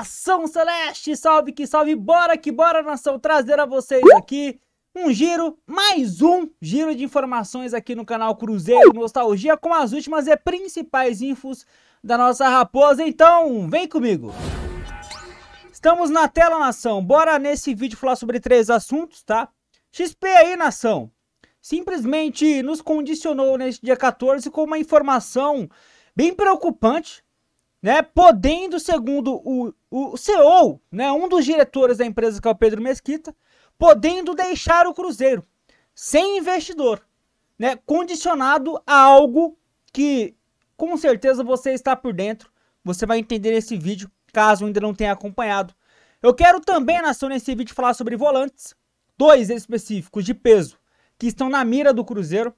Nação Celeste, salve que salve, bora que bora, nação, trazer a vocês aqui um giro, mais um giro de informações aqui no canal Cruzeiro Nostalgia com as últimas e principais infos da nossa raposa, então vem comigo! Estamos na tela, nação, bora nesse vídeo falar sobre três assuntos, tá? XP aí, nação, simplesmente nos condicionou neste dia 14 com uma informação bem preocupante né? Podendo, segundo o, o CEO, né, um dos diretores da empresa que é o Pedro Mesquita, podendo deixar o Cruzeiro sem investidor, né? Condicionado a algo que com certeza você está por dentro, você vai entender esse vídeo, caso ainda não tenha acompanhado. Eu quero também, nação, nesse vídeo falar sobre volantes, dois específicos de peso, que estão na mira do Cruzeiro.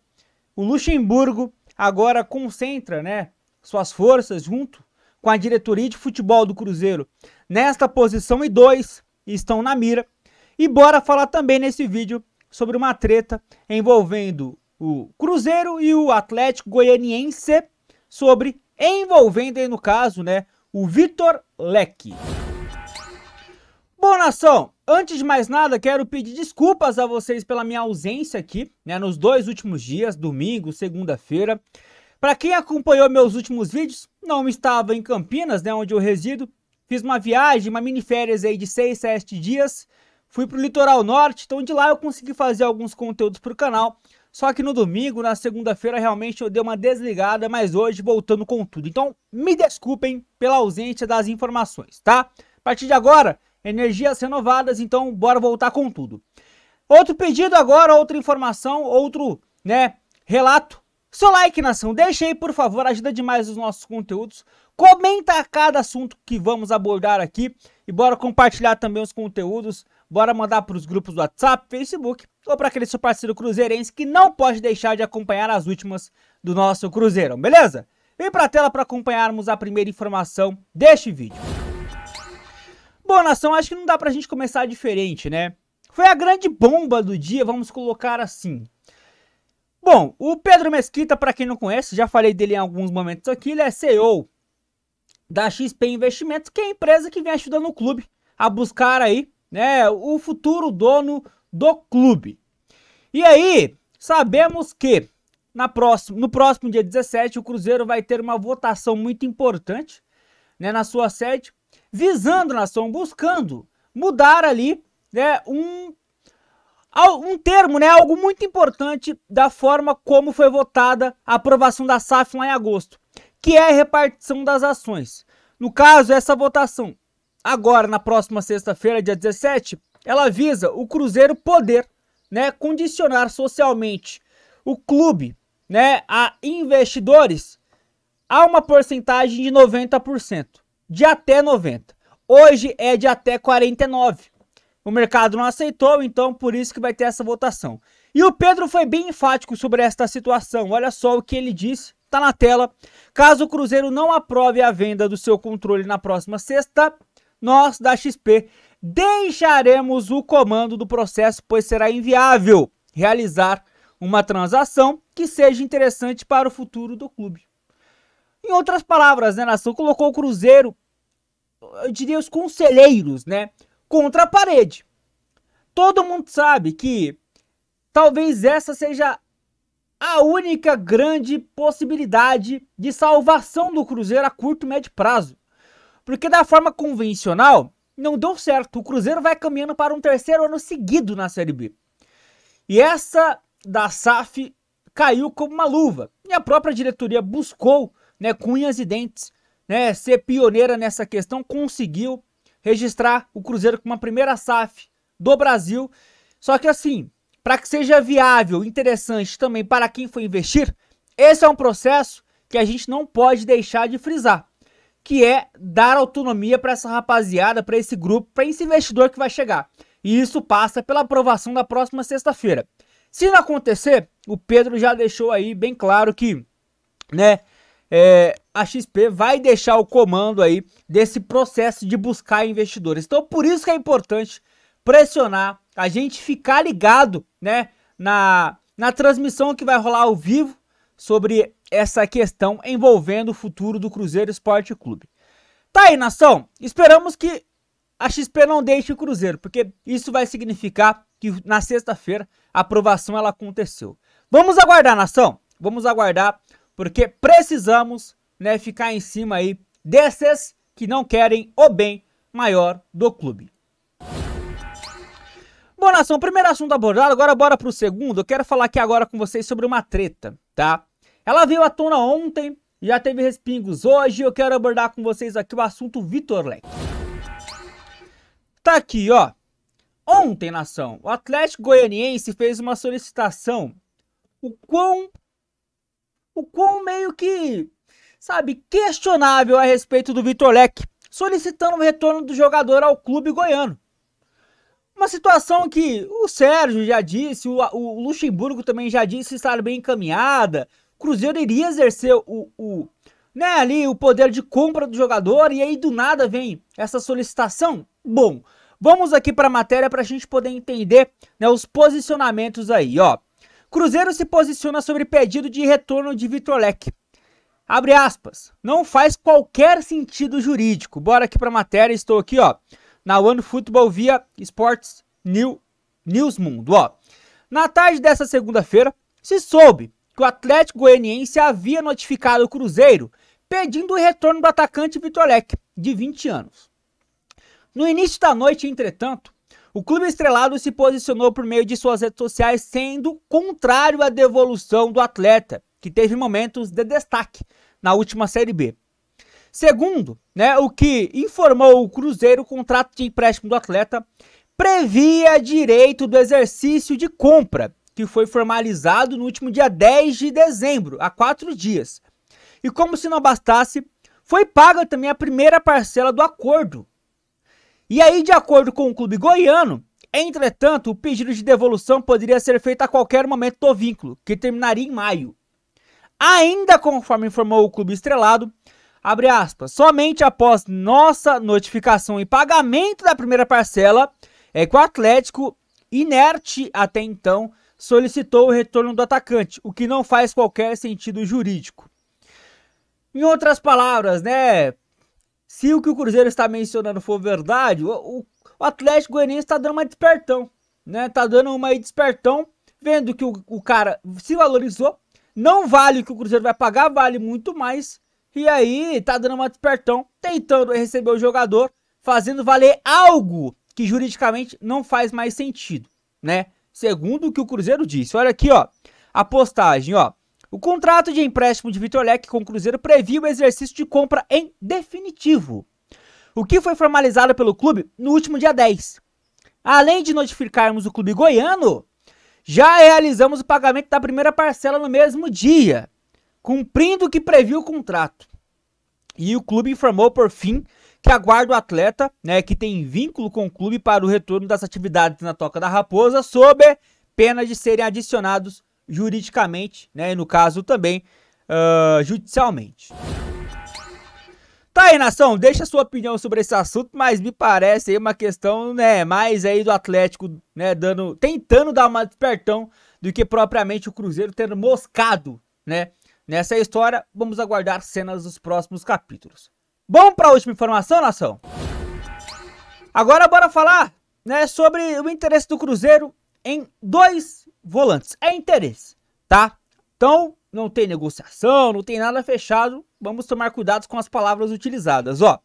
O Luxemburgo agora concentra né, suas forças junto com a diretoria de futebol do Cruzeiro nesta posição e dois estão na mira. E bora falar também nesse vídeo sobre uma treta envolvendo o Cruzeiro e o Atlético Goianiense sobre envolvendo aí no caso, né, o Vitor Leque. Bom, nação, antes de mais nada, quero pedir desculpas a vocês pela minha ausência aqui, né, nos dois últimos dias, domingo, segunda-feira. Para quem acompanhou meus últimos vídeos, não estava em Campinas, né, onde eu resido. Fiz uma viagem, uma mini férias aí de 6, 7 dias. Fui pro litoral norte, então de lá eu consegui fazer alguns conteúdos pro canal. Só que no domingo, na segunda-feira, realmente eu dei uma desligada, mas hoje voltando com tudo. Então, me desculpem pela ausência das informações, tá? A partir de agora, energias renovadas, então bora voltar com tudo. Outro pedido agora, outra informação, outro, né, relato seu like, nação, deixa aí, por favor, ajuda demais os nossos conteúdos. Comenta cada assunto que vamos abordar aqui e bora compartilhar também os conteúdos. Bora mandar para os grupos do WhatsApp, Facebook ou para aquele seu parceiro cruzeirense que não pode deixar de acompanhar as últimas do nosso Cruzeiro, beleza? Vem para a tela para acompanharmos a primeira informação deste vídeo. Bom, nação, acho que não dá para a gente começar diferente, né? Foi a grande bomba do dia, vamos colocar assim. Bom, o Pedro Mesquita, para quem não conhece, já falei dele em alguns momentos aqui, ele é CEO da XP Investimentos, que é a empresa que vem ajudando o clube a buscar aí, né, o futuro dono do clube. E aí, sabemos que na próxima, no próximo dia 17 o Cruzeiro vai ter uma votação muito importante, né, na sua sede, visando, nação, buscando mudar ali, né, um um termo, né? Algo muito importante da forma como foi votada a aprovação da SAF lá em agosto, que é a repartição das ações. No caso, essa votação, agora na próxima sexta-feira, dia 17, ela visa o Cruzeiro poder, né, condicionar socialmente o clube, né, a investidores a uma porcentagem de 90%, de até 90. Hoje é de até 49. O mercado não aceitou, então por isso que vai ter essa votação. E o Pedro foi bem enfático sobre esta situação. Olha só o que ele disse, tá na tela. Caso o Cruzeiro não aprove a venda do seu controle na próxima sexta, nós da XP deixaremos o comando do processo, pois será inviável realizar uma transação que seja interessante para o futuro do clube. Em outras palavras, né, Nação colocou o Cruzeiro, eu diria os conselheiros, né, contra a parede. Todo mundo sabe que talvez essa seja a única grande possibilidade de salvação do Cruzeiro a curto e médio prazo. Porque da forma convencional, não deu certo. O Cruzeiro vai caminhando para um terceiro ano seguido na Série B. E essa da SAF caiu como uma luva. E a própria diretoria buscou, né, cunhas e dentes, né, ser pioneira nessa questão, conseguiu registrar o Cruzeiro com uma primeira SAF do Brasil. Só que assim, para que seja viável, interessante também para quem for investir, esse é um processo que a gente não pode deixar de frisar, que é dar autonomia para essa rapaziada, para esse grupo, para esse investidor que vai chegar. E isso passa pela aprovação da próxima sexta-feira. Se não acontecer, o Pedro já deixou aí bem claro que, né, é, a XP vai deixar o comando aí desse processo de buscar investidores. Então, por isso que é importante pressionar, a gente ficar ligado, né, na, na transmissão que vai rolar ao vivo sobre essa questão envolvendo o futuro do Cruzeiro Esporte Clube. Tá aí, nação. Esperamos que a XP não deixe o Cruzeiro, porque isso vai significar que na sexta-feira a aprovação ela aconteceu. Vamos aguardar, nação. Vamos aguardar, porque precisamos né, ficar em cima aí desses que não querem o bem maior do clube. Bom, nação, primeiro assunto abordado, agora bora pro segundo. Eu quero falar aqui agora com vocês sobre uma treta, tá? Ela veio à tona ontem, já teve respingos hoje, eu quero abordar com vocês aqui o assunto Vitor Leque. Tá aqui, ó. Ontem, nação, o Atlético Goianiense fez uma solicitação o quão o quão meio que sabe, questionável a respeito do Vitor Leque, solicitando o retorno do jogador ao clube goiano. Uma situação que o Sérgio já disse, o, o Luxemburgo também já disse estar bem encaminhada. O Cruzeiro iria exercer o, o, né, ali, o poder de compra do jogador e aí do nada vem essa solicitação. Bom, vamos aqui para a matéria para a gente poder entender né, os posicionamentos aí, ó. Cruzeiro se posiciona sobre pedido de retorno de Vitor Leque. Abre aspas. Não faz qualquer sentido jurídico. Bora aqui para a matéria. Estou aqui, ó, na One Football via Sports New, News Mundo, ó. Na tarde dessa segunda-feira, se soube que o Atlético Goianiense havia notificado o Cruzeiro pedindo o retorno do atacante Vitorek, de 20 anos. No início da noite, entretanto, o clube estrelado se posicionou por meio de suas redes sociais, sendo contrário à devolução do atleta que teve momentos de destaque na última Série B. Segundo, né, o que informou o Cruzeiro, o contrato de empréstimo do atleta previa direito do exercício de compra, que foi formalizado no último dia 10 de dezembro, há quatro dias. E como se não bastasse, foi paga também a primeira parcela do acordo. E aí, de acordo com o clube goiano, entretanto, o pedido de devolução poderia ser feito a qualquer momento do vínculo, que terminaria em maio. Ainda conforme informou o clube estrelado, abre aspas, somente após nossa notificação e pagamento da primeira parcela é que o Atlético, inerte até então, solicitou o retorno do atacante, o que não faz qualquer sentido jurídico. Em outras palavras, né? Se o que o Cruzeiro está mencionando for verdade, o, o Atlético Goianiense está dando uma despertão, né? Está dando uma despertão, vendo que o, o cara se valorizou, não vale o que o Cruzeiro vai pagar, vale muito mais. E aí tá dando uma despertão, tentando receber o jogador, fazendo valer algo que juridicamente não faz mais sentido, né? Segundo o que o Cruzeiro disse. Olha aqui, ó, a postagem, ó. O contrato de empréstimo de Vitor Leque com o Cruzeiro previa o exercício de compra em definitivo, o que foi formalizado pelo clube no último dia 10. Além de notificarmos o clube goiano, já realizamos o pagamento da primeira parcela no mesmo dia, cumprindo o que previu o contrato. E o clube informou, por fim, que aguarda o atleta, né, que tem vínculo com o clube para o retorno das atividades na Toca da Raposa, sob pena de serem adicionados juridicamente, né, e no caso também uh, judicialmente aí, nação, deixa a sua opinião sobre esse assunto, mas me parece aí uma questão, né, mais aí do Atlético, né, dando, tentando dar uma despertão do que propriamente o Cruzeiro tendo moscado, né, nessa história. Vamos aguardar cenas dos próximos capítulos. Bom para a última informação, nação? Agora bora falar, né, sobre o interesse do Cruzeiro em dois volantes. É interesse, tá? Então, não tem negociação, não tem nada fechado. Vamos tomar cuidado com as palavras utilizadas, ó.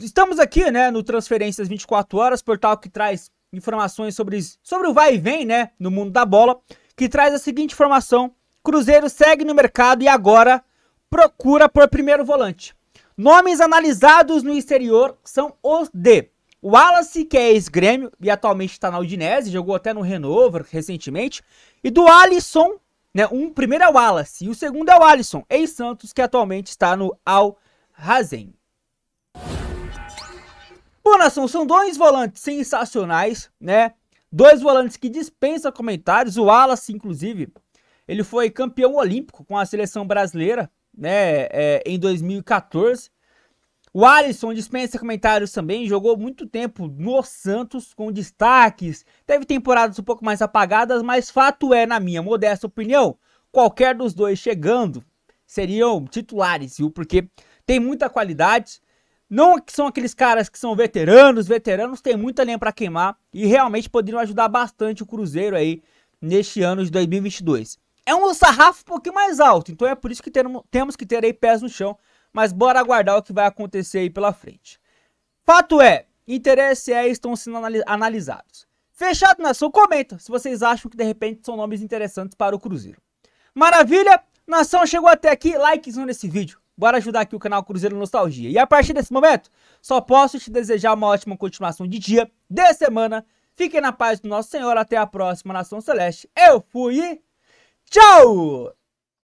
Estamos aqui, né, no Transferências 24 Horas, portal que traz informações sobre, sobre o vai e vem, né, no mundo da bola, que traz a seguinte informação. Cruzeiro segue no mercado e agora procura por primeiro volante. Nomes analisados no exterior são os de Wallace, que é ex-grêmio e atualmente está na Udinese, jogou até no Renover recentemente, e do Alisson, né? Um primeiro é o Wallace e o segundo é o Alisson, ex-Santos, que atualmente está no Al-Hazen. Bom, nação, são dois volantes sensacionais, né? Dois volantes que dispensam comentários. O Wallace, inclusive, ele foi campeão olímpico com a seleção brasileira, né? É, em 2014. O Alisson dispensa comentários também, jogou muito tempo no Santos com destaques. Teve temporadas um pouco mais apagadas, mas fato é, na minha modesta opinião, qualquer dos dois chegando seriam titulares, viu? Porque tem muita qualidade. Não são aqueles caras que são veteranos, veteranos têm muita lenha para queimar e realmente poderiam ajudar bastante o Cruzeiro aí neste ano de 2022. É um sarrafo um pouquinho mais alto, então é por isso que temos que ter aí pés no chão mas bora aguardar o que vai acontecer aí pela frente. Fato é, interesse é estão sendo analisados. Fechado nação, comenta se vocês acham que de repente são nomes interessantes para o Cruzeiro. Maravilha? Nação chegou até aqui, likezão nesse vídeo. Bora ajudar aqui o canal Cruzeiro Nostalgia. E a partir desse momento, só posso te desejar uma ótima continuação de dia, de semana. Fiquem na paz do Nosso Senhor. Até a próxima, Nação Celeste. Eu fui e tchau!